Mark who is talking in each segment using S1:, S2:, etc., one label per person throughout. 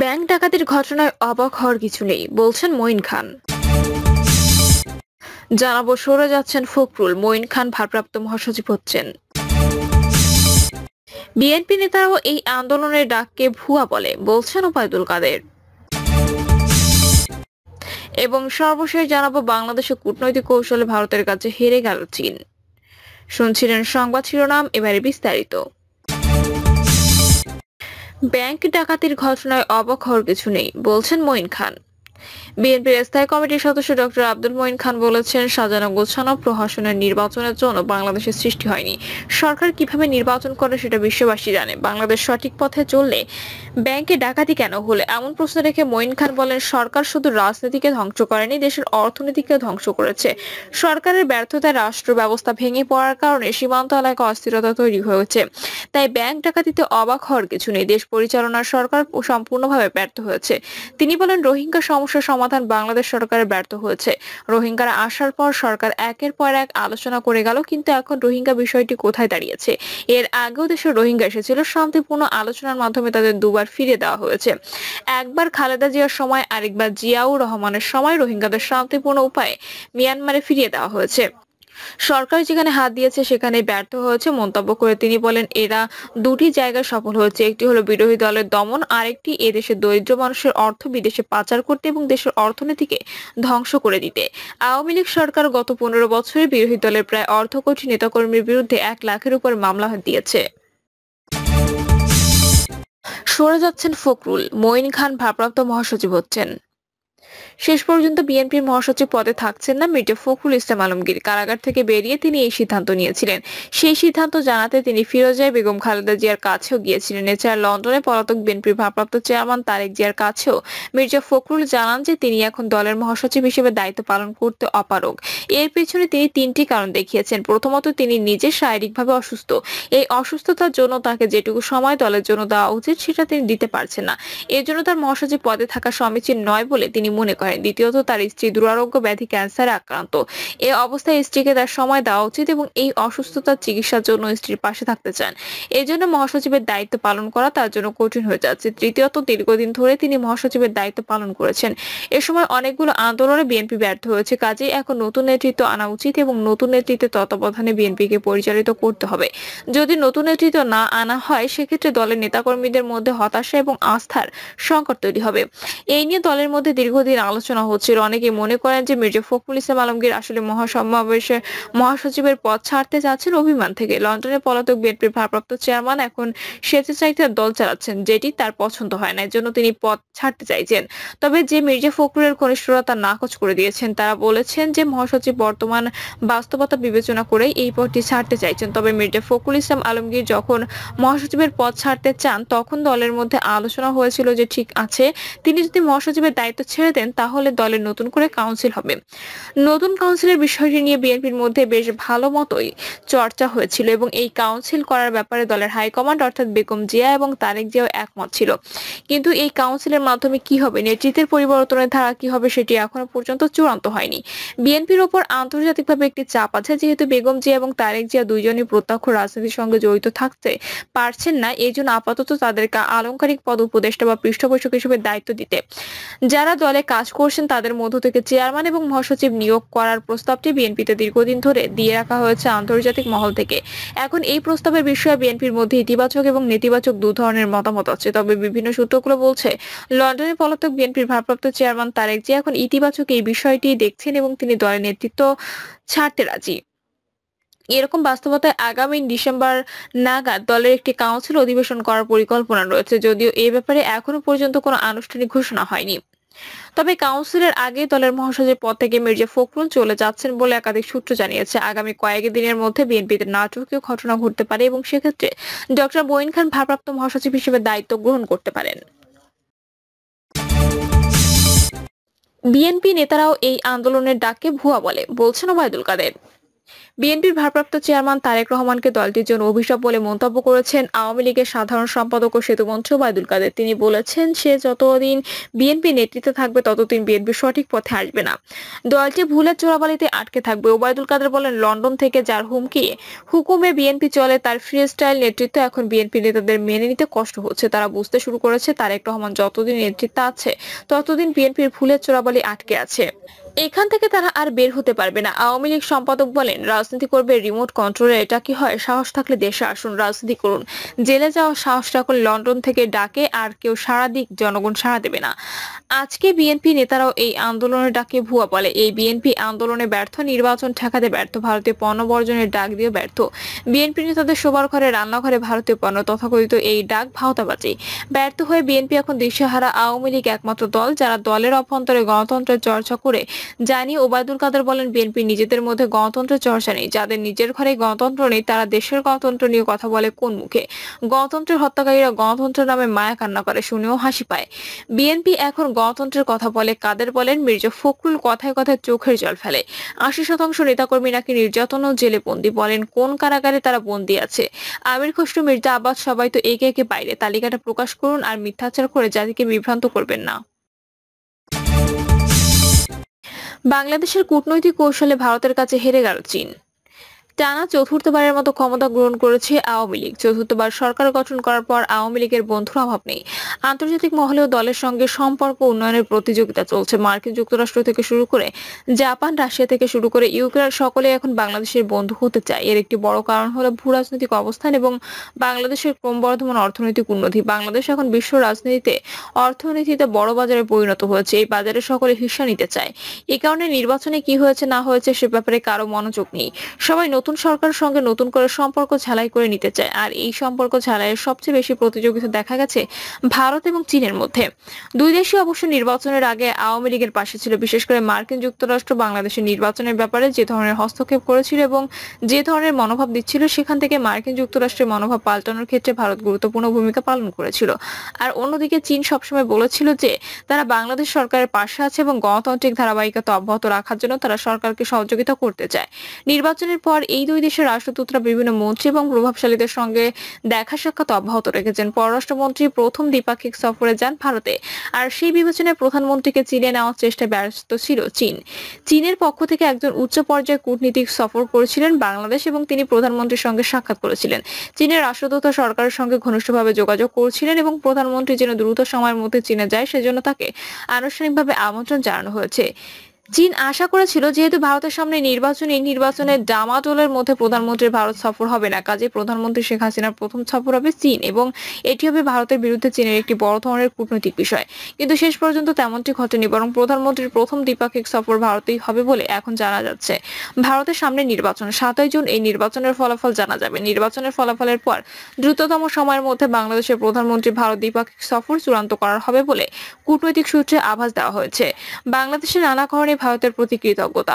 S1: bank ডাকাতির ঘটনায় অবাক হওয়ার কিছু নেই বলছেন মঈন খান জানাবো সরে যাচ্ছেন ফখরুল মঈন খান ভারপ্রাপ্ত মহাসচিব হচ্ছেন বিএনপি নেতারাও এই আন্দোলনের ডাককে ভুয়া বলে বলছেন ওপায়দুল কাদের এবং সর্বশেষ জানাবো বাংলাদেশের কূটনৈতিক কৌশলে ভারতের কাছে হেরে গেল চীন শুনছিলেন সংবাদ শিরোনাম এবারে বিস্তারিত ব্যাংক ডাকাতির ঘটনায় অবাক হওয়ার কিছু নেই বলছেন মঈন খান বিএনপির স্থায়ী কমিটির সদস্য ডক্টর আব্দুল মঈন খান বলেছেন সাজানো গোছানো প্রহাসনের নির্বাচনের জন্য বাংলাদেশের সৃষ্টি হয়নি সরকার কিভাবে নির্বাচন করে সেটা বিশ্ববাসী জানে বাংলাদেশ সঠিক পথে চললে ব্যাংকে ডাকাতি কেন হলে এমন প্রশ্ন রেখে মঈন খান বলেন সরকার শুধু রাজনীতিকে ধ্বংস করেনি দেশের অর্থনীতিকে ধ্বংস করেছে সরকারের ব্যর্থতায় রাষ্ট্র ব্যবস্থা ভেঙে পড়ার কারণে সীমান্ত এলাকায় অস্থিরতা তৈরি হয়েছে তাই ব্যাংক ডাকাতিতে অবাক হওয়ার কিছু নেই দেশ পরিচালনার সরকার সম্পূর্ণভাবে ব্যর্থ হয়েছে তিনি বলেন রোহিঙ্গা সমস্যা সমস্যা সমাধান বাংলাদেশ সরকারের ব্যর্থ হয়েছে রোহিঙ্গারা আসার পর সরকার একের পর এক আলোচনা করে গেল কিন্তু এখন রোহিঙ্গা বিষয়টি কোথায় দাঁড়িয়েছে এর আগেও দেশে রোহিঙ্গা এসেছিল শান্তিপূর্ণ আলোচনার মাধ্যমে তাদের দুবার ফিরে দেওয়া হয়েছে একবার খালেদা জিয়ার সময় আরেকবার জিয়াউর রহমানের সময় রোহিঙ্গাদের শান্তিপূর্ণ উপায়ে মিয়ানমারে ফিরিয়ে দেওয়া হয়েছে সরকার যেখানে হাত দিয়েছে সেখানে ব্যর্থ হয়েছে মন্তব্য করে তিনি বলেন এরা দুটি জায়গায় সফল হয়েছে একটি হলো বিরোধী দলের দমন আরেকটি এদেশের দরিদ্র মানুষের অর্থ বিদেশে পাচার করতে এবং দেশের অর্থনীতিকে ধ্বংস করে দিতে আওয়ামী লীগ সরকার গত পনেরো বছরে বিরোধী দলের প্রায় অর্ধ কোটি নেতাকর্মীর বিরুদ্ধে এক লাখের উপর মামলা হাত দিয়েছে সরে যাচ্ছেন ফখরুল মঈন খান ভারপ্রাপ্ত মহাসচিব হচ্ছেন শেষ পর্যন্ত বিএনপির মহাসচিব পদে থাকছেন না মির্জা ফখরুল ইসলাম আলমগীর কারাগার থেকে বেরিয়ে তিনি এই সিদ্ধান্ত নিয়েছিলেন সেই সিদ্ধান্ত জানাতে তিনি ফিরোজায় বেগম খালেদা জিয়ার কাছেও গিয়েছিলেন এছাড়া লন্ডনে পলাতক বিএনপির ভারপ্রাপ্ত চেয়ারম্যান তারেক জিয়ার কাছেও মির্জা ফখরুল জানান যে তিনি এখন দলের মহাসচিব হিসেবে দায়িত্ব পালন করতে অপারগ এর পিছনে তিনি তিনটি কারণ দেখিয়েছেন প্রথমত তিনি নিজে শারীরিকভাবে অসুস্থ এই অসুস্থতার জন্য তাকে যেটুকু সময় দলের জন্য দেওয়া উচিত সেটা তিনি দিতে পারছেন না এর জন্য তার মহাসচিব পদে থাকা সমীচীন নয় বলে তিনি মনে করেন হয় দ্বিতীয়ত তার স্ত্রী দুরারোগ্য ব্যাধি ক্যান্সারে আক্রান্ত এ অবস্থায় স্ত্রীকে তার সময় দেওয়া উচিত এবং এই অসুস্থতার চিকিৎসার জন্য স্ত্রীর পাশে থাকতে চান এর জন্য মহাসচিবের দায়িত্ব পালন করা তার জন্য কঠিন হয়ে যাচ্ছে তৃতীয়ত দীর্ঘদিন ধরে তিনি মহাসচিবের দায়িত্ব পালন করেছেন এ সময় অনেকগুলো আন্দোলনে বিএনপি ব্যর্থ হয়েছে কাজেই এখন নতুন নেতৃত্ব আনা উচিত এবং নতুন নেতৃত্বে তত্ত্বাবধানে বিএনপিকে পরিচালিত করতে হবে যদি নতুন নেতৃত্ব না আনা হয় সেক্ষেত্রে দলের নেতাকর্মীদের মধ্যে হতাশা এবং আস্থার সংকট তৈরি হবে এই নিয়ে দলের মধ্যে দীর্ঘদিন আলোচনা আলোচনা হচ্ছিল অনেকে মনে করেন যে মির্জা ফখরুল ইসলাম আলমগীর আসলে মহাসমাবেশের মহাসচিবের পদ ছাড়তে যাচ্ছেন অভিমান থেকে লন্ডনে পলাতক বিএনপির ভারপ্রাপ্ত চেয়ারম্যান এখন স্বেচ্ছাচারিতার দল চালাচ্ছেন যেটি তার পছন্দ হয় না জন্য তিনি পদ ছাড়তে চাইছেন তবে যে মির্জা ফখরুলের ঘনিষ্ঠরা তা নাকচ করে দিয়েছেন তারা বলেছেন যে মহাসচিব বর্তমান বাস্তবতা বিবেচনা করে এই পদটি ছাড়তে চাইছেন তবে মির্জা ফখরুল ইসলাম আলমগীর যখন মহাসচিবের পদ ছাড়তে চান তখন দলের মধ্যে আলোচনা হয়েছিল যে ঠিক আছে তিনি যদি মহাসচিবের দায়িত্ব ছেড়ে দেন তাহলে দলের নতুন করে কাউন্সিল হবে নতুন কাউন্সিলের বিষয়টি নিয়ে বিএনপির মধ্যে বেশ ভালো মতোই চর্চা হয়েছিল এবং এই কাউন্সিল করার ব্যাপারে দলের হাইকমান্ড অর্থাৎ বেগম জিয়া এবং তারেক জিয়াও একমত ছিল কিন্তু এই কাউন্সিলের মাধ্যমে কি হবে নেতৃত্বের পরিবর্তনের ধারা কি হবে সেটি এখনো পর্যন্ত চূড়ান্ত হয়নি বিএনপির ওপর আন্তর্জাতিকভাবে একটি চাপ আছে যেহেতু বেগম জিয়া এবং তারেক জিয়া দুইজনই প্রত্যক্ষ রাজনীতির সঙ্গে জড়িত থাকতে পারছেন না এই জন্য আপাতত তাদেরকে আলংকারিক পদ উপদেষ্টা বা পৃষ্ঠপোষক হিসেবে দায়িত্ব দিতে যারা দলে কাজ করছেন তাদের মধ্য থেকে চেয়ারম্যান এবং মহাসচিব নিয়োগ করার প্রস্তাবটি বিএনপিতে দীর্ঘদিন ধরে দিয়ে রাখা হয়েছে আন্তর্জাতিক মহল থেকে এখন এই প্রস্তাবের বিষয়ে বিএনপির মধ্যে ইতিবাচক এবং নেতিবাচক দু ধরনের মতামত আছে তবে বিভিন্ন সূত্রগুলো বলছে লন্ডনের পলাতক বিএনপির ভারপ্রাপ্ত চেয়ারম্যান তারেক যে এখন ইতিবাচক এই বিষয়টি দেখছেন এবং তিনি দলের নেতৃত্ব ছাড়তে রাজি এরকম বাস্তবতায় আগামী ডিসেম্বর নাগাদ দলের একটি কাউন্সিল অধিবেশন করার পরিকল্পনা রয়েছে যদিও এ ব্যাপারে এখনো পর্যন্ত কোনো আনুষ্ঠানিক ঘোষণা হয়নি তবে কাউন্সিলের আগে দলের মহাসচিব পদ থেকে মির্জা ফখরুল চলে যাচ্ছেন বলে একাধিক সূত্র জানিয়েছে আগামী কয়েক দিনের মধ্যে বিএনপিতে নাটকীয় ঘটনা ঘটতে পারে এবং সেক্ষেত্রে ডক্টর বইন খান ভারপ্রাপ্ত মহাসচিব হিসেবে দায়িত্ব গ্রহণ করতে পারেন বিএনপি নেতারাও এই আন্দোলনের ডাকে ভুয়া বলে বলছেন ওবায়দুল কাদের বিএনপির ভারপ্রাপ্ত চেয়ারম্যান তারেক রহমানকে দলটির জন্য অভিশাপ বলে মন্তব্য করেছেন আওয়ামী লীগের সাধারণ সম্পাদক ও সেতুমন্ত্রী ওবায়দুল কাদের তিনি বলেছেন সে যতদিন বিএনপি নেতৃত্বে থাকবে ততদিন বিএনপি সঠিক পথে আসবে না দলটি ভুলের চোরাবালিতে আটকে থাকবে ওবায়দুল কাদের বলেন লন্ডন থেকে যার হুমকি হুকুমে বিএনপি চলে তার ফ্রি স্টাইল নেতৃত্ব এখন বিএনপি নেতাদের মেনে নিতে কষ্ট হচ্ছে তারা বুঝতে শুরু করেছে তারেক রহমান যতদিন নেতৃত্বে আছে ততদিন বিএনপির ভুলের চোরাবালি আটকে আছে এখান থেকে তারা আর বের হতে পারবে না আওয়ামী লীগ সম্পাদক বলেন রাজনীতি করবে রিমোট কন্ট্রোলে এটা কি হয় সাহস থাকলে দেশে আসুন রাজনীতি করুন জেলে যাওয়া সাহস থাকলে লন্ডন থেকে ডাকে আর কেউ সারা দিক জনগণ সাড়া দেবে না আজকে বিএনপি নেতারাও এই আন্দোলনের ডাকে ভুয়া বলে এই বিএনপি আন্দোলনে ব্যর্থ নির্বাচন ঠেকাতে ব্যর্থ ভারতীয় পণ্য বর্জনের ডাক দিয়ে ব্যর্থ বিএনপি নেতাদের শোবার ঘরে রান্নাঘরে ভারতীয় পণ্য তথাকথিত এই ডাক ভাওতাবাজি ব্যর্থ হয়ে বিএনপি এখন দিশেহারা আওয়ামী লীগ একমাত্র দল যারা দলের অভ্যন্তরে গণতন্ত্রের চর্চা করে জানি ওবায়দুল কাদের বলেন বিএনপি নিজেদের মধ্যে গণতন্ত্র চর্চা নেই যাদের নিজের ঘরে গণতন্ত্র নেই তারা দেশের গণতন্ত্র নিয়ে কথা বলে কোন মুখে গণতন্ত্রের হত্যাকারীরা গণতন্ত্র নামে মায়া কান্না করে শুনেও হাসি পায় বিএনপি এখন গণতন্ত্রের কথা বলে কাদের বলেন মির্জা ফখরুল কথায় কথায় চোখের জল ফেলে আশি শতাংশ নেতাকর্মী নাকি নির্যাতন ও জেলে বন্দি বলেন কোন কারাগারে তারা বন্দি আছে আমির খসরু মির্জা আবাদ সবাই তো একে একে বাইরে তালিকাটা প্রকাশ করুন আর মিথ্যাচার করে জাতিকে বিভ্রান্ত করবেন না বাংলাদেশের কূটনৈতিক কৌশলে ভারতের কাছে হেরে গেল চীন টানা চতুর্থবারের মতো ক্ষমতা গ্রহণ করেছে আওয়ামী লীগ চতুর্থবার সরকার গঠন করার পর আওয়ামী লীগের বন্ধুর অভাব নেই আন্তর্জাতিক মহলেও দলের সঙ্গে সম্পর্ক উন্নয়নের প্রতিযোগিতা চলছে মার্কিন যুক্তরাষ্ট্র থেকে শুরু করে জাপান রাশিয়া থেকে শুরু করে ইউক্রেন সকলে এখন বাংলাদেশের বন্ধু হতে চায় এর একটি বড় কারণ হলো ভূ রাজনৈতিক অবস্থান এবং বাংলাদেশের ক্রমবর্ধমান অর্থনৈতিক উন্নতি বাংলাদেশ এখন বিশ্ব রাজনীতিতে অর্থনীতিতে বড় বাজারে পরিণত হয়েছে এই বাজারে সকলে হিসা নিতে চায় এ কারণে নির্বাচনে কি হয়েছে না হয়েছে সে ব্যাপারে কারো মনোযোগ নেই সবাই নতুন সরকারের সঙ্গে নতুন করে সম্পর্ক ঝালাই করে নিতে চায় আর এই সম্পর্ক ঝালাইয়ের সবচেয়ে বেশি প্রতিযোগিতা দেখা গেছে ভারত এবং চীনের মধ্যে দুই দেশই অবশ্য নির্বাচনের আগে আওয়ামী লীগের পাশে ছিল বিশেষ করে মার্কিন যুক্তরাষ্ট্র বাংলাদেশের নির্বাচনের ব্যাপারে যে ধরনের হস্তক্ষেপ করেছিল এবং যে ধরনের মনোভাব দিচ্ছিল সেখান থেকে মার্কিন যুক্তরাষ্ট্রের মনোভাব পাল্টানোর ক্ষেত্রে ভারত গুরুত্বপূর্ণ ভূমিকা পালন করেছিল আর অন্যদিকে চীন সবসময় বলেছিল যে তারা বাংলাদেশ সরকারের পাশে আছে এবং গণতান্ত্রিক ধারাবাহিকতা অব্যাহত রাখার জন্য তারা সরকারকে সহযোগিতা করতে চায় নির্বাচনের পর এই দুই দেশের রাষ্ট্রদূতরা বিভিন্ন মন্ত্রী এবং প্রভাবশালীদের সঙ্গে দেখা সাক্ষাৎ অব্যাহত রেখেছেন পররাষ্ট্রমন্ত্রী প্রথম দ্বিপাক্ষিক সফরে যান ভারতে আর সেই বিবেচনায় প্রধানমন্ত্রীকে চিনে নেওয়ার চেষ্টায় ব্যস্ত ছিল চীন চীনের পক্ষ থেকে একজন উচ্চ পর্যায়ে কূটনীতিক সফর করেছিলেন বাংলাদেশ এবং তিনি প্রধানমন্ত্রীর সঙ্গে সাক্ষাৎ করেছিলেন চীনের রাষ্ট্রদূত সরকারের সঙ্গে ঘনিষ্ঠভাবে যোগাযোগ করছিলেন এবং প্রধানমন্ত্রী যেন দ্রুত সময়ের মধ্যে চীনে যায় সেজন্য তাকে আনুষ্ঠানিকভাবে আমন্ত্রণ জানানো হয়েছে চীন আশা করেছিল যেহেতু ভারতের সামনে নির্বাচন এই নির্বাচনের ডামাটোলের মধ্যে প্রধানমন্ত্রীর ভারত সফর হবে না কাজে প্রধানমন্ত্রী শেখ হাসিনার প্রথম সফর হবে চীন এবং এটি হবে ভারতের বিরুদ্ধে চীনের একটি বড় ধরনের কূটনৈতিক বিষয় কিন্তু শেষ পর্যন্ত তেমনটি ঘটেনি বরং প্রধানমন্ত্রীর প্রথম দ্বিপাক্ষিক সফর ভারতেই হবে বলে এখন জানা যাচ্ছে ভারতের সামনে নির্বাচন সাতই জুন এই নির্বাচনের ফলাফল জানা যাবে নির্বাচনের ফলাফলের পর দ্রুততম সময়ের মধ্যে বাংলাদেশের প্রধানমন্ত্রী ভারত দ্বিপাক্ষিক সফর চূড়ান্ত করার হবে বলে কূটনৈতিক সূত্রে আভাস দেওয়া হয়েছে বাংলাদেশের নানা কারণে ভারতের প্রতি কৃতজ্ঞতা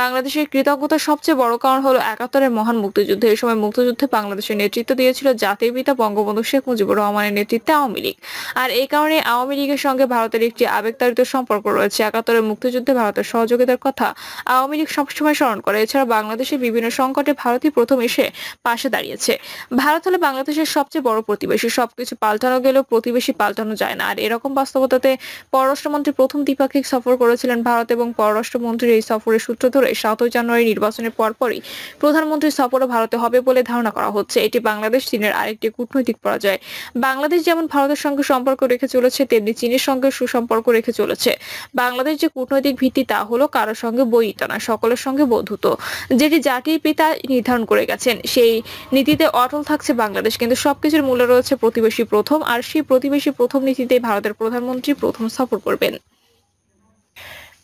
S1: বাংলাদেশের কৃতজ্ঞতা সবচেয়ে বড় কারণ হলো একাত্তরের মহান মুক্তিযুদ্ধ এই সময় মুক্তিযুদ্ধে বাংলাদেশের নেতৃত্ব দিয়েছিল জাতির পিতা বঙ্গবন্ধু শেখ মুজিবুর রহমানের নেতৃত্বে আওয়ামী লীগ আর এই কারণে আওয়ামী লীগের সঙ্গে ভারতের একটি আবেগতারিত সম্পর্ক রয়েছে একাত্তরের মুক্তিযুদ্ধে ভারতের সহযোগিতার কথা আওয়ামী লীগ সবসময় স্মরণ করে এছাড়া বাংলাদেশের বিভিন্ন সংকটে ভারতই প্রথম এসে পাশে দাঁড়িয়েছে ভারত হলে বাংলাদেশের সবচেয়ে বড় প্রতিবেশী সবকিছু পাল্টানো গেলেও প্রতিবেশী পাল্টানো যায় না আর এরকম বাস্তবতাতে পররাষ্ট্রমন্ত্রী প্রথম দ্বিপাক্ষিক সফর করেছিলেন ভারত এবং পররাষ্ট্রমন্ত্রীর এই সফরের সূত্র ধরে সাতই জানুয়ারি নির্বাচনের পরপরই প্রধানমন্ত্রী সফরও ভারতে হবে বলে ধারণা করা হচ্ছে এটি বাংলাদেশ চীনের আরেকটি কূটনৈতিক পরাজয় বাংলাদেশ যেমন ভারতের সঙ্গে সম্পর্ক রেখে চলেছে তেমনি চীনের সঙ্গে সুসম্পর্ক রেখে চলেছে বাংলাদেশ যে কূটনৈতিক ভিত্তি তা হলো কারোর সঙ্গে বইতা না সকলের সঙ্গে বন্ধুত্ব যেটি জাতির পিতা নির্ধারণ করে গেছেন সেই নীতিতে অটল থাকছে বাংলাদেশ কিন্তু সবকিছুর মূল্য রয়েছে প্রতিবেশী প্রথম আর সেই প্রতিবেশী প্রথম নীতিতে ভারতের প্রধানমন্ত্রী প্রথম সফর করবেন